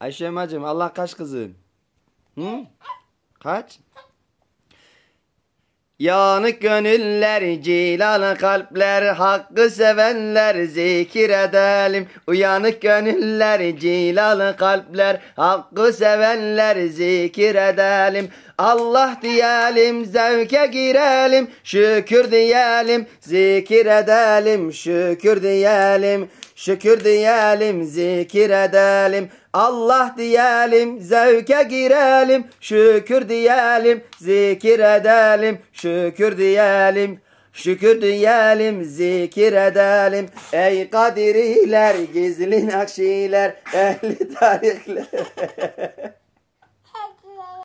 Ayşe emacım Allah kaç kızım? Hı? Kaç? Yanık gönüller, cilalı kalpler, hakkı sevenler zikir edelim. Uyanık gönüller, cilalı kalpler, hakkı sevenler zikir edelim. Allah diyelim, zevke girelim, şükür diyelim, zikir edelim, şükür diyelim. Şükür diyelim, zikir edelim, Allah diyelim, zevke girelim. Şükür diyelim, zikir edelim, şükür diyelim. Şükür diyelim, zikir edelim. Ey kadiriler, gizli nakşiler, ehli tarihler.